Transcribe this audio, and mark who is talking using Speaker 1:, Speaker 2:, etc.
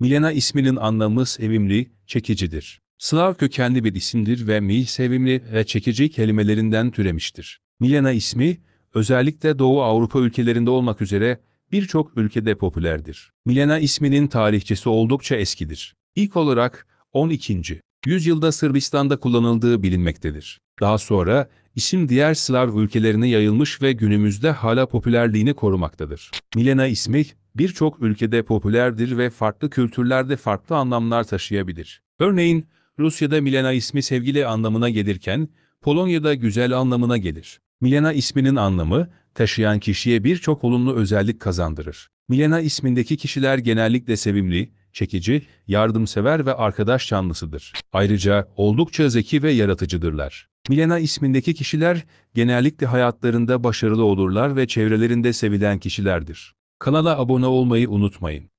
Speaker 1: Milena isminin anlamı sevimli, çekicidir. Slav kökenli bir isimdir ve mil sevimli ve çekici kelimelerinden türemiştir. Milena ismi, özellikle Doğu Avrupa ülkelerinde olmak üzere birçok ülkede popülerdir. Milena isminin tarihçesi oldukça eskidir. İlk olarak 12. yüzyılda Sırbistan'da kullanıldığı bilinmektedir. Daha sonra isim diğer Slav ülkelerine yayılmış ve günümüzde hala popülerliğini korumaktadır. Milena ismi birçok ülkede popülerdir ve farklı kültürlerde farklı anlamlar taşıyabilir. Örneğin, Rusya'da Milena ismi sevgili anlamına gelirken, Polonya'da güzel anlamına gelir. Milena isminin anlamı, taşıyan kişiye birçok olumlu özellik kazandırır. Milena ismindeki kişiler genellikle sevimli, çekici, yardımsever ve arkadaş canlısıdır. Ayrıca oldukça zeki ve yaratıcıdırlar. Milena ismindeki kişiler genellikle hayatlarında başarılı olurlar ve çevrelerinde sevilen kişilerdir. Kanala abone olmayı unutmayın.